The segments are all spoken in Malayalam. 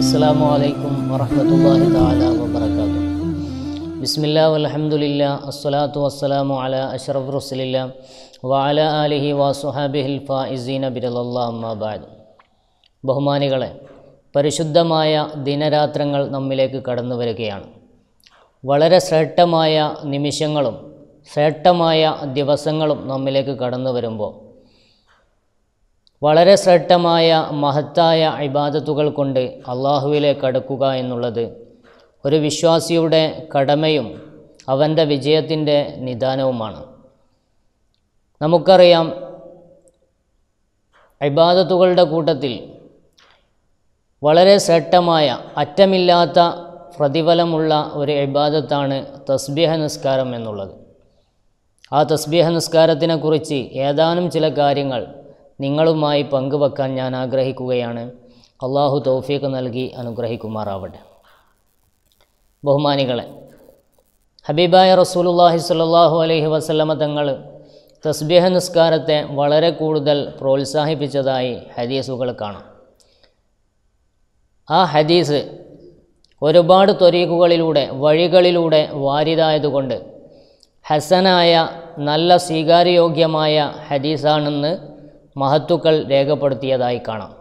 അസ്സാം വലൈക്കും വറഹമത്തല്ലാഹി താല വബർക്കാത്തു ബിസ്മില്ല വലഹമുല്ല അസ്സലാത്തു വസ്സലാമു അല അഷറഫ് റസുലില്ല വാല അലിഹി വാസുഹാബിഹിൽ ഫായിസീന ബിരലല്ലാ അമ്മാബാദ് ബഹുമാനികളെ പരിശുദ്ധമായ ദിനരാത്രങ്ങൾ നമ്മിലേക്ക് കടന്നു വരികയാണ് വളരെ ശ്രേഷ്ഠമായ നിമിഷങ്ങളും ശ്രേഷ്ഠമായ ദിവസങ്ങളും നമ്മിലേക്ക് കടന്നു വരുമ്പോൾ വളരെ ശ്രേഷ്ഠമായ മഹത്തായ ഇബാദത്തുകൾ കൊണ്ട് അള്ളാഹുവിലേക്ക് അടുക്കുക എന്നുള്ളത് ഒരു വിശ്വാസിയുടെ കടമയും അവൻ്റെ വിജയത്തിൻ്റെ നിദാനവുമാണ് നമുക്കറിയാം ഇബാദത്തുകളുടെ കൂട്ടത്തിൽ വളരെ ശ്രേഷ്ഠമായ അറ്റമില്ലാത്ത പ്രതിഫലമുള്ള ഒരു ഇബാദത്താണ് തസ്ബിഹ നിസ്കാരം എന്നുള്ളത് ആ തസ്ബീഹ നിസ്കാരത്തിനെക്കുറിച്ച് ഏതാനും ചില കാര്യങ്ങൾ നിങ്ങളുമായി പങ്കുവെക്കാൻ ഞാൻ ആഗ്രഹിക്കുകയാണ് അള്ളാഹു തൗഫീഖ് നൽകി അനുഗ്രഹിക്കുമാറാവട്ടെ ബഹുമാനികളെ ഹബീബായ റസൂലുല്ലാഹി സ്വല്ലല്ലാഹു അലൈഹി വസല്ലമ തങ്ങൾ തസ്ബീഹ നിസ്കാരത്തെ വളരെ കൂടുതൽ പ്രോത്സാഹിപ്പിച്ചതായി ഹദീസുകൾ കാണാം ആ ഹദീസ് ഒരുപാട് ത്വരീഖുകളിലൂടെ വഴികളിലൂടെ വാരിതായതുകൊണ്ട് ഹസനായ നല്ല സ്വീകാര്യയോഗ്യമായ ഹദീസാണെന്ന് മഹത്തുക്കൾ രേഖപ്പെടുത്തിയതായി കാണാം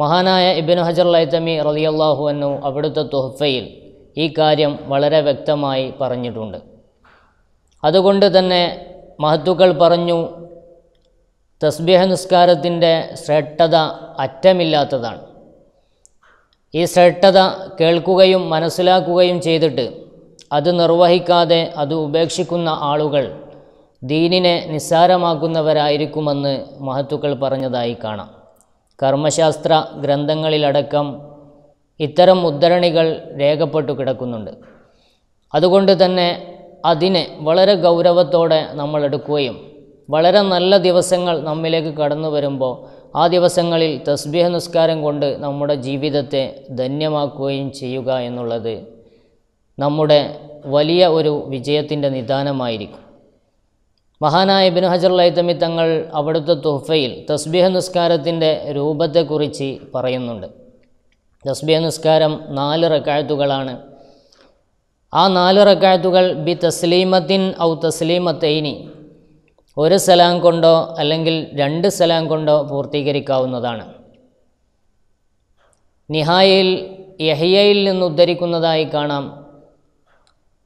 മഹാനായ ഇബിൻ ഹജർ ലൈത്തമി റലിയല്ലാഹു എന്നു അവിടുത്തെ തുഹഫയിൽ ഈ കാര്യം വളരെ വ്യക്തമായി പറഞ്ഞിട്ടുണ്ട് അതുകൊണ്ട് തന്നെ മഹത്തുക്കൾ പറഞ്ഞു തസ്ബീഹ നിസ്കാരത്തിൻ്റെ ശ്രേഷ്ഠത അറ്റമില്ലാത്തതാണ് ഈ ശ്രേഷ്ഠത കേൾക്കുകയും മനസ്സിലാക്കുകയും ചെയ്തിട്ട് അത് നിർവഹിക്കാതെ അത് ഉപേക്ഷിക്കുന്ന ആളുകൾ ദീനിനെ നിസ്സാരമാക്കുന്നവരായിരിക്കുമെന്ന് മഹത്തുക്കൾ പറഞ്ഞതായി കാണാം കർമ്മശാസ്ത്ര ഗ്രന്ഥങ്ങളിലടക്കം ഇത്തരം ഉദ്ധരണികൾ രേഖപ്പെട്ടു കിടക്കുന്നുണ്ട് അതുകൊണ്ട് തന്നെ അതിനെ വളരെ ഗൗരവത്തോടെ നമ്മൾ എടുക്കുകയും വളരെ നല്ല ദിവസങ്ങൾ നമ്മിലേക്ക് കടന്നു വരുമ്പോൾ ആ ദിവസങ്ങളിൽ തസ്ബീഹ നിസ്കാരം കൊണ്ട് നമ്മുടെ ജീവിതത്തെ ധന്യമാക്കുകയും ചെയ്യുക എന്നുള്ളത് നമ്മുടെ വലിയ ഒരു വിജയത്തിൻ്റെ നിദാനമായിരിക്കും മഹാനായ ബിൻ ഹജർ ലൈതമി തങ്ങൾ അവിടുത്തെ തുഹഫയിൽ തസ്ബീഹ നിസ്കാരത്തിൻ്റെ രൂപത്തെക്കുറിച്ച് പറയുന്നുണ്ട് തസ്ബീഹ നിസ്കാരം നാല് റക്കാഴ്ത്തുകളാണ് ആ നാല് റക്കാഴ്ത്തുകൾ ബി തസ്ലീമത്തിൻ ഔ തസ്ലീമത്തൈനി ഒരു സലാം കൊണ്ടോ അല്ലെങ്കിൽ രണ്ട് സലാം കൊണ്ടോ പൂർത്തീകരിക്കാവുന്നതാണ് നിഹായയിൽ നിന്ന് നിന്നുദ്ധരിക്കുന്നതായി കാണാം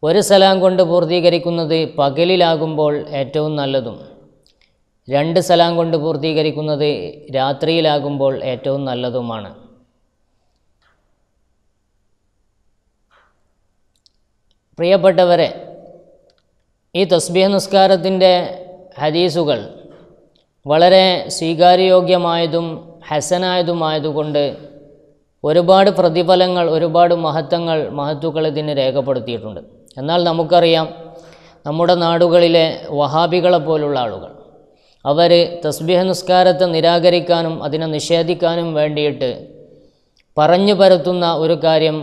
ഒരു സലാം കൊണ്ട് പൂർത്തീകരിക്കുന്നത് പകലിലാകുമ്പോൾ ഏറ്റവും നല്ലതും രണ്ട് സലാം കൊണ്ട് പൂർത്തീകരിക്കുന്നത് രാത്രിയിലാകുമ്പോൾ ഏറ്റവും നല്ലതുമാണ് പ്രിയപ്പെട്ടവരെ ഈ തസ്ബീഹ് നിസ്കാരത്തിൻ്റെ ഹദീസുകൾ വളരെ സ്വീകാര്യയോഗ്യമായതും ഹസനായതുമായതുകൊണ്ട് ഒരുപാട് പ്രതിഫലങ്ങൾ ഒരുപാട് മഹത്വങ്ങൾ മഹത്വക്കൾ ഇതിന് രേഖപ്പെടുത്തിയിട്ടുണ്ട് എന്നാൽ നമുക്കറിയാം നമ്മുടെ നാടുകളിലെ വഹാബികളെ പോലുള്ള ആളുകൾ അവർ തസ്ബിഹ നിസ്കാരത്തെ നിരാകരിക്കാനും അതിനെ നിഷേധിക്കാനും വേണ്ടിയിട്ട് പറഞ്ഞു പരത്തുന്ന ഒരു കാര്യം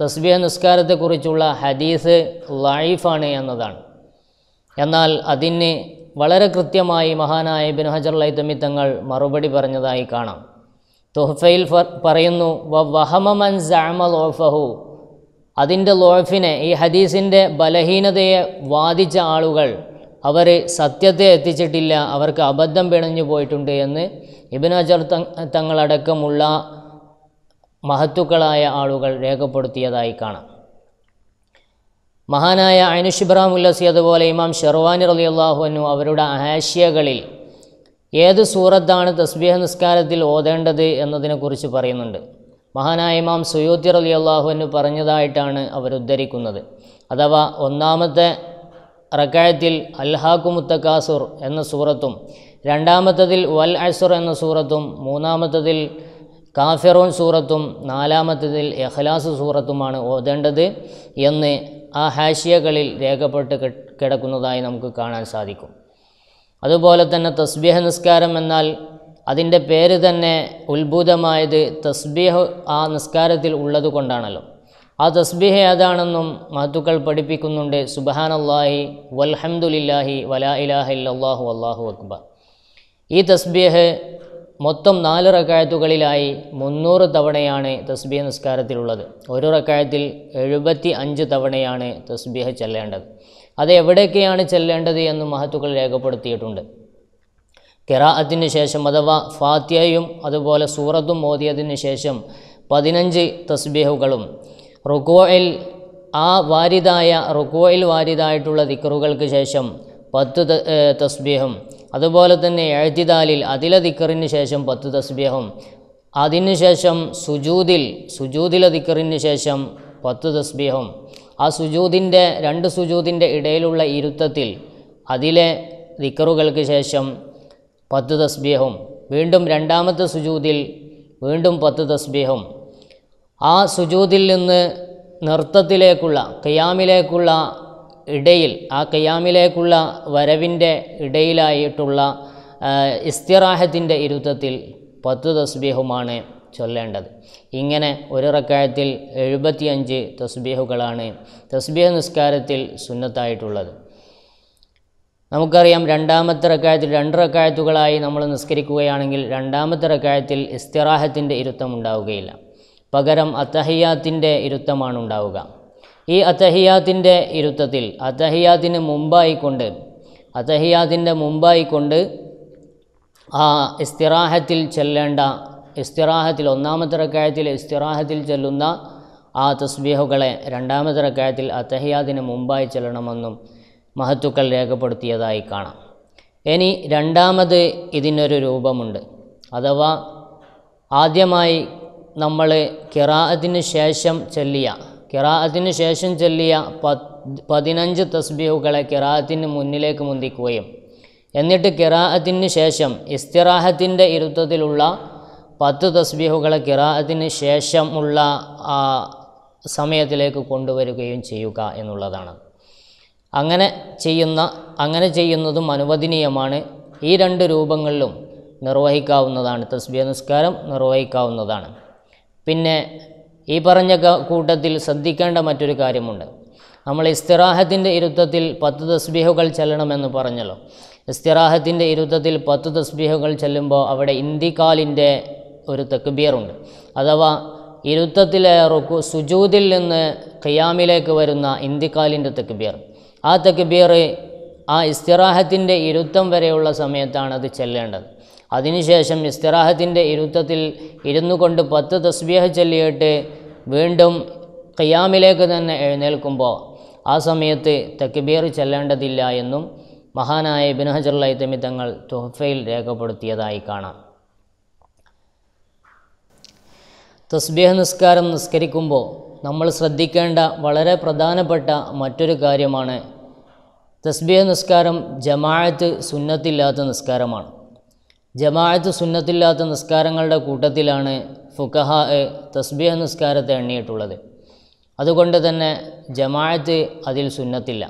തസ്ബിഹ നിസ്കാരത്തെക്കുറിച്ചുള്ള ഹദീസ് ലൈഫാണ് എന്നതാണ് എന്നാൽ അതിന് വളരെ കൃത്യമായി മഹാനായ ബിൻ ഹജർ ലൈതമി തങ്ങൾ മറുപടി പറഞ്ഞതായി കാണാം തുഹഫയിൽ പറയുന്നു വ വഹമൻ സാമൽ ഓഫഹു അതിൻ്റെ ലോഫിനെ ഈ ഹദീസിൻ്റെ ബലഹീനതയെ വാദിച്ച ആളുകൾ അവർ സത്യത്തെ എത്തിച്ചിട്ടില്ല അവർക്ക് അബദ്ധം പിണഞ്ഞു പോയിട്ടുണ്ട് എന്ന് ഇബിനജർ തങ്ങളടക്കമുള്ള മഹത്തുക്കളായ ആളുകൾ രേഖപ്പെടുത്തിയതായി കാണാം മഹാനായ അയനുഷിബ്രാം ഉല്ലസി അതുപോലെ ഇമാം ഷെർവാനി റലി അള്ളാഹുനു അവരുടെ ആശയകളിൽ ഏത് സൂറത്താണ് തസ്ബീഹ നിസ്കാരത്തിൽ ഓതേണ്ടത് എന്നതിനെക്കുറിച്ച് പറയുന്നുണ്ട് മഹാനായ ഇമാം സുയൂത്തി അലി അള്ളാഹു എന്ന് പറഞ്ഞതായിട്ടാണ് അവർ ഉദ്ധരിക്കുന്നത് അഥവാ ഒന്നാമത്തെ റക്കായത്തിൽ മുത്തക്കാസുർ എന്ന സൂറത്തും രണ്ടാമത്തതിൽ വൽ അസുർ എന്ന സൂറത്തും മൂന്നാമത്തതിൽ കാഫിറോൻ സൂറത്തും നാലാമത്തതിൽ എഹ്ലാസ് സൂറത്തുമാണ് ഓതേണ്ടത് എന്ന് ആ ഹാഷിയകളിൽ രേഖപ്പെട്ട് കിടക്കുന്നതായി നമുക്ക് കാണാൻ സാധിക്കും അതുപോലെ തന്നെ തസ്ബീഹ നിസ്കാരം എന്നാൽ അതിൻ്റെ പേര് തന്നെ ഉത്ഭുതമായത് തസ്ബീഹ് ആ നിസ്കാരത്തിൽ ഉള്ളത് കൊണ്ടാണല്ലോ ആ തസ്ബീഹ് ഏതാണെന്നും മാതുക്കൾ പഠിപ്പിക്കുന്നുണ്ട് സുബഹാനല്ലാഹി വൽഹംദുലില്ലാഹി വലാ ഇലാഹ ഇല്ലാഹു അള്ളാഹു അക്ബർ ഈ തസ്ബീഹ് മൊത്തം നാല് റക്കായത്തുകളിലായി മുന്നൂറ് തവണയാണ് തസ്ബീഹ് നിസ്കാരത്തിലുള്ളത് ഒരു റക്കായത്തിൽ എഴുപത്തി അഞ്ച് തവണയാണ് തസ്ബീഹ് ചെല്ലേണ്ടത് അത് എവിടെയൊക്കെയാണ് ചെല്ലേണ്ടത് എന്ന് മഹത്തുക്കൾ രേഖപ്പെടുത്തിയിട്ടുണ്ട് കിറാഅത്തിന് ശേഷം അഥവാ ഫാത്യയും അതുപോലെ സൂറത്തും ഓതിയതിന് ശേഷം പതിനഞ്ച് തസ്ബീഹുകളും റുക്കോയിൽ ആ വാരിതായ റുക്കോയിൽ വാരിതായിട്ടുള്ള ദിക്കറുകൾക്ക് ശേഷം പത്ത് തസ്ബീഹും അതുപോലെ തന്നെ എഴുതിദാലിൽ അതിലെ ദിക്കറിന് ശേഷം പത്ത് തസ്ബീഹും അതിനുശേഷം സുജൂദിൽ സുജൂദിലെ ദിക്കറിന് ശേഷം പത്ത് തസ്ബീഹും ആ സുജൂദിൻ്റെ രണ്ട് സുജൂദിൻ്റെ ഇടയിലുള്ള ഇരുത്തത്തിൽ അതിലെ ദിക്കറുകൾക്ക് ശേഷം പത്ത് തസ്ബീഹും വീണ്ടും രണ്ടാമത്തെ സുജൂതിൽ വീണ്ടും പത്ത് തസ്ബീഹും ആ സുജൂതിൽ നിന്ന് നൃത്തത്തിലേക്കുള്ള കയ്യാമിലേക്കുള്ള ഇടയിൽ ആ കയ്യാമിലേക്കുള്ള വരവിൻ്റെ ഇടയിലായിട്ടുള്ള ഇസ്തിറാഹത്തിൻ്റെ ഇരുത്തത്തിൽ പത്ത് തസ്ബീഹുമാണ് ചൊല്ലേണ്ടത് ഇങ്ങനെ ഒരു റക്കായത്തിൽ എഴുപത്തിയഞ്ച് തസ്ബീഹുകളാണ് തസ്ബീഹ് നിസ്കാരത്തിൽ സുന്നത്തായിട്ടുള്ളത് നമുക്കറിയാം രണ്ടാമത്തെ റക്കായത്തിൽ രണ്ട് റക്കായത്തുകളായി നമ്മൾ നിസ്കരിക്കുകയാണെങ്കിൽ രണ്ടാമത്തെ റക്കായത്തിൽ ഇസ്തിറാഹത്തിൻ്റെ ഇരുത്തം ഉണ്ടാവുകയില്ല പകരം അത്തഹിയാത്തിൻ്റെ ഇരുത്തമാണ് ഉണ്ടാവുക ഈ അത്തഹിയാത്തിൻ്റെ ഇരുത്തത്തിൽ അത്തഹിയാത്തിന് മുമ്പായിക്കൊണ്ട് അത്തഹിയാത്തിൻ്റെ മുമ്പായിക്കൊണ്ട് ആ ഇസ്തിറാഹത്തിൽ ചെല്ലേണ്ട ഇസ്തിറാഹത്തിൽ ഒന്നാമത്തെ റക്കായത്തിൽ ഇസ്തിറാഹത്തിൽ ചെല്ലുന്ന ആ തസ്ബീഹുകളെ രണ്ടാമത്തെ റക്കായത്തിൽ അത്തഹിയാത്തിന് മുമ്പായി ചെല്ലണമെന്നും മഹത്തുക്കൾ രേഖപ്പെടുത്തിയതായി കാണാം ഇനി രണ്ടാമത് ഇതിനൊരു രൂപമുണ്ട് അഥവാ ആദ്യമായി നമ്മൾ കിറാഅത്തിന് ശേഷം ചൊല്ലിയ കിറാഅത്തിന് ശേഷം ചൊല്ലിയ പതിനഞ്ച് തസ്ബീഹുകളെ കിറാഅത്തിന് മുന്നിലേക്ക് മുന്തിക്കുകയും എന്നിട്ട് കിറാഅത്തിന് ശേഷം ഇസ്തിറാഹത്തിൻ്റെ ഇരുത്തത്തിലുള്ള പത്ത് തസ്ബീഹുകളെ കിറാഅത്തിന് ശേഷമുള്ള സമയത്തിലേക്ക് കൊണ്ടുവരികയും ചെയ്യുക എന്നുള്ളതാണ് അങ്ങനെ ചെയ്യുന്ന അങ്ങനെ ചെയ്യുന്നതും അനുവദനീയമാണ് ഈ രണ്ട് രൂപങ്ങളിലും നിർവഹിക്കാവുന്നതാണ് തസ്ബിയ നിസ്കാരം നിർവഹിക്കാവുന്നതാണ് പിന്നെ ഈ പറഞ്ഞ കൂട്ടത്തിൽ ശ്രദ്ധിക്കേണ്ട മറ്റൊരു കാര്യമുണ്ട് നമ്മൾ ഇസ്തിറാഹത്തിൻ്റെ ഇരുത്തത്തിൽ പത്ത് തസ്ബീഹുകൾ ചെല്ലണമെന്ന് പറഞ്ഞല്ലോ ഇസ്തിറാഹത്തിൻ്റെ ഇരുത്തത്തിൽ പത്ത് തസ്ബീഹുകൾ ചെല്ലുമ്പോൾ അവിടെ ഇന്ദിക്കാലിൻ്റെ ഒരു തെക്കുബീറുണ്ട് അഥവാ ഇരുത്തത്തിലെ റുക്കു സുജൂതിൽ നിന്ന് ഖിയാമിലേക്ക് വരുന്ന ഇന്ദിക്കാലിൻ്റെ തെക്കുബീർ ആ തക്ബീർ ആ ഇസ്തിറാഹത്തിൻ്റെ ഇരുത്തം വരെയുള്ള സമയത്താണ് അത് ചെല്ലേണ്ടത് അതിനുശേഷം ഇസ്തിറാഹത്തിൻ്റെ ഇരുത്തത്തിൽ ഇരുന്നു കൊണ്ട് പത്ത് തസ്ബീഹ് ചൊല്ലിയിട്ട് വീണ്ടും ഖിയാമിലേക്ക് തന്നെ എഴുന്നേൽക്കുമ്പോൾ ആ സമയത്ത് തക്ബീർ ചെല്ലേണ്ടതില്ല എന്നും മഹാനായ ബിൻ ഹജർ ലൈത്തമി തങ്ങൾ തുഹഫയിൽ രേഖപ്പെടുത്തിയതായി കാണാം തസ്ബീഹ് നിസ്കാരം നിസ്കരിക്കുമ്പോൾ നമ്മൾ ശ്രദ്ധിക്കേണ്ട വളരെ പ്രധാനപ്പെട്ട മറ്റൊരു കാര്യമാണ് തസ്ബീഹ നിസ്കാരം ജമാഅത്ത് സുന്നത്തില്ലാത്ത നിസ്കാരമാണ് ജമാഅത്ത് സുന്നത്തില്ലാത്ത നിസ്കാരങ്ങളുടെ കൂട്ടത്തിലാണ് ഫുഖഹ തസ്ബീഹ നിസ്കാരത്തെ എണ്ണിയിട്ടുള്ളത് അതുകൊണ്ട് തന്നെ ജമാഅത്ത് അതിൽ സുന്നത്തില്ല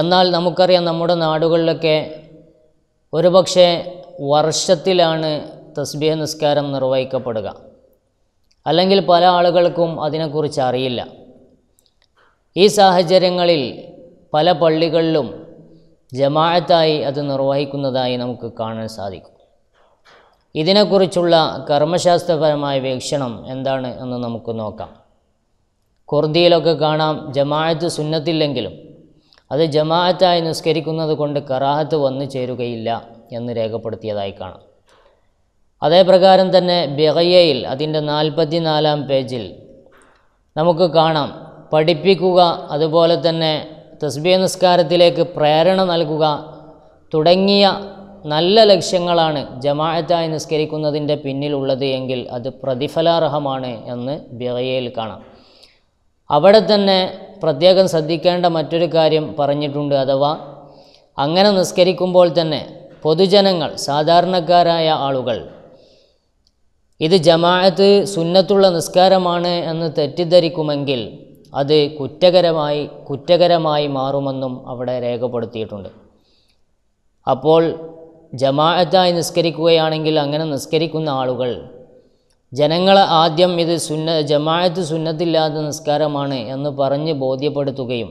എന്നാൽ നമുക്കറിയാം നമ്മുടെ നാടുകളിലൊക്കെ ഒരുപക്ഷെ വർഷത്തിലാണ് തസ്ബീഹ നിസ്കാരം നിർവഹിക്കപ്പെടുക അല്ലെങ്കിൽ പല ആളുകൾക്കും അതിനെക്കുറിച്ച് അറിയില്ല ഈ സാഹചര്യങ്ങളിൽ പല പള്ളികളിലും ജമാഅത്തായി അത് നിർവഹിക്കുന്നതായി നമുക്ക് കാണാൻ സാധിക്കും ഇതിനെക്കുറിച്ചുള്ള കർമ്മശാസ്ത്രപരമായ വീക്ഷണം എന്താണ് എന്ന് നമുക്ക് നോക്കാം കുർദിയിലൊക്കെ കാണാം ജമാഅത്ത് സുന്നത്തില്ലെങ്കിലും അത് ജമാഅത്തായി നിസ്കരിക്കുന്നത് കൊണ്ട് കറാഹത്ത് വന്നു ചേരുകയില്ല എന്ന് രേഖപ്പെടുത്തിയതായി കാണാം പ്രകാരം തന്നെ ബെഹയ്യയിൽ അതിൻ്റെ നാലാം പേജിൽ നമുക്ക് കാണാം പഠിപ്പിക്കുക അതുപോലെ തന്നെ തസ്ബിയ നിസ്കാരത്തിലേക്ക് പ്രേരണ നൽകുക തുടങ്ങിയ നല്ല ലക്ഷ്യങ്ങളാണ് ജമാഅത്തായി നിസ്കരിക്കുന്നതിൻ്റെ പിന്നിലുള്ളത് എങ്കിൽ അത് പ്രതിഫലാർഹമാണ് എന്ന് ബിറയിൽ കാണാം അവിടെ തന്നെ പ്രത്യേകം ശ്രദ്ധിക്കേണ്ട മറ്റൊരു കാര്യം പറഞ്ഞിട്ടുണ്ട് അഥവാ അങ്ങനെ നിസ്കരിക്കുമ്പോൾ തന്നെ പൊതുജനങ്ങൾ സാധാരണക്കാരായ ആളുകൾ ഇത് ജമാഅത്ത് സുന്നത്തുള്ള നിസ്കാരമാണ് എന്ന് തെറ്റിദ്ധരിക്കുമെങ്കിൽ അത് കുറ്റകരമായി കുറ്റകരമായി മാറുമെന്നും അവിടെ രേഖപ്പെടുത്തിയിട്ടുണ്ട് അപ്പോൾ ജമാഅത്തായി നിസ്കരിക്കുകയാണെങ്കിൽ അങ്ങനെ നിസ്കരിക്കുന്ന ആളുകൾ ജനങ്ങൾ ആദ്യം ഇത് സുന്ന ജമാഅത്ത് സുന്നത്തില്ലാത്ത നിസ്കാരമാണ് എന്ന് പറഞ്ഞ് ബോധ്യപ്പെടുത്തുകയും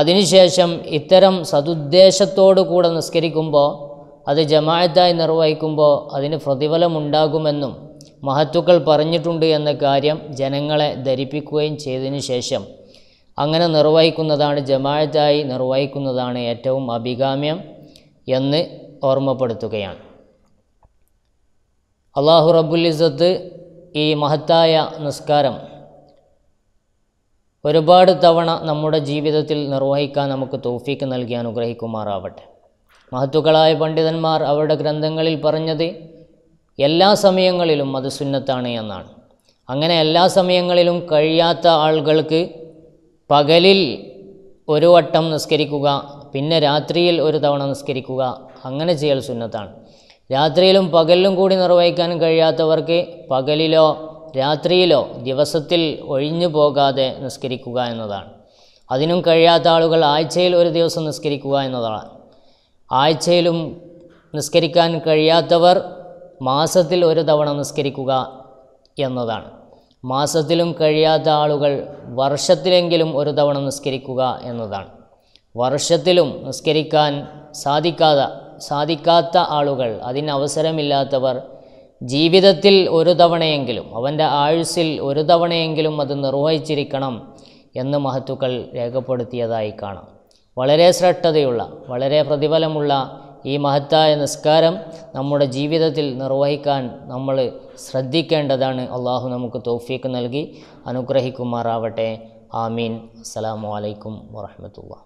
അതിനുശേഷം ഇത്തരം സതുദ്ദേശത്തോടു കൂടെ നിസ്കരിക്കുമ്പോൾ അത് ജമാഅത്തായി നിർവഹിക്കുമ്പോൾ അതിന് പ്രതിഫലമുണ്ടാകുമെന്നും മഹത്വക്കൾ പറഞ്ഞിട്ടുണ്ട് എന്ന കാര്യം ജനങ്ങളെ ധരിപ്പിക്കുകയും ചെയ്തതിനു ശേഷം അങ്ങനെ നിർവഹിക്കുന്നതാണ് ജമാഅത്തായി നിർവഹിക്കുന്നതാണ് ഏറ്റവും അഭികാമ്യം എന്ന് ഓർമ്മപ്പെടുത്തുകയാണ് അള്ളാഹു റബുലിസത്ത് ഈ മഹത്തായ നിസ്കാരം ഒരുപാട് തവണ നമ്മുടെ ജീവിതത്തിൽ നിർവഹിക്കാൻ നമുക്ക് തോഫീക്ക് നൽകി അനുഗ്രഹിക്കുമാറാവട്ടെ മഹത്തുക്കളായ പണ്ഡിതന്മാർ അവരുടെ ഗ്രന്ഥങ്ങളിൽ പറഞ്ഞത് എല്ലാ സമയങ്ങളിലും അത് സുന്നത്താണ് എന്നാണ് അങ്ങനെ എല്ലാ സമയങ്ങളിലും കഴിയാത്ത ആളുകൾക്ക് പകലിൽ ഒരു വട്ടം നിസ്കരിക്കുക പിന്നെ രാത്രിയിൽ ഒരു തവണ നിസ്കരിക്കുക അങ്ങനെ ചെയ്യൽ സുന്നത്താണ് രാത്രിയിലും പകലിലും കൂടി നിർവഹിക്കാൻ കഴിയാത്തവർക്ക് പകലിലോ രാത്രിയിലോ ദിവസത്തിൽ ഒഴിഞ്ഞു പോകാതെ നിസ്കരിക്കുക എന്നതാണ് അതിനും കഴിയാത്ത ആളുകൾ ആഴ്ചയിൽ ഒരു ദിവസം നിസ്കരിക്കുക എന്നതാണ് ആഴ്ചയിലും നിസ്കരിക്കാൻ കഴിയാത്തവർ മാസത്തിൽ ഒരു തവണ നിസ്കരിക്കുക എന്നതാണ് മാസത്തിലും കഴിയാത്ത ആളുകൾ വർഷത്തിലെങ്കിലും ഒരു തവണ നിസ്കരിക്കുക എന്നതാണ് വർഷത്തിലും നിസ്കരിക്കാൻ സാധിക്കാതെ സാധിക്കാത്ത ആളുകൾ അതിന് അവസരമില്ലാത്തവർ ജീവിതത്തിൽ ഒരു തവണയെങ്കിലും അവൻ്റെ ആയുസ്സിൽ ഒരു തവണയെങ്കിലും അത് നിർവഹിച്ചിരിക്കണം എന്ന് മഹത്തുക്കൾ രേഖപ്പെടുത്തിയതായി കാണാം വളരെ ശ്രദ്ധതയുള്ള വളരെ പ്രതിഫലമുള്ള ഈ മഹത്തായ നിസ്കാരം നമ്മുടെ ജീവിതത്തിൽ നിർവഹിക്കാൻ നമ്മൾ ശ്രദ്ധിക്കേണ്ടതാണ് അള്ളാഹു നമുക്ക് തോഫീക്ക് നൽകി അനുഗ്രഹിക്കുമാറാവട്ടെ ആമീൻ അസ്സലാമു അലൈക്കും വറഹമത്തുള്ള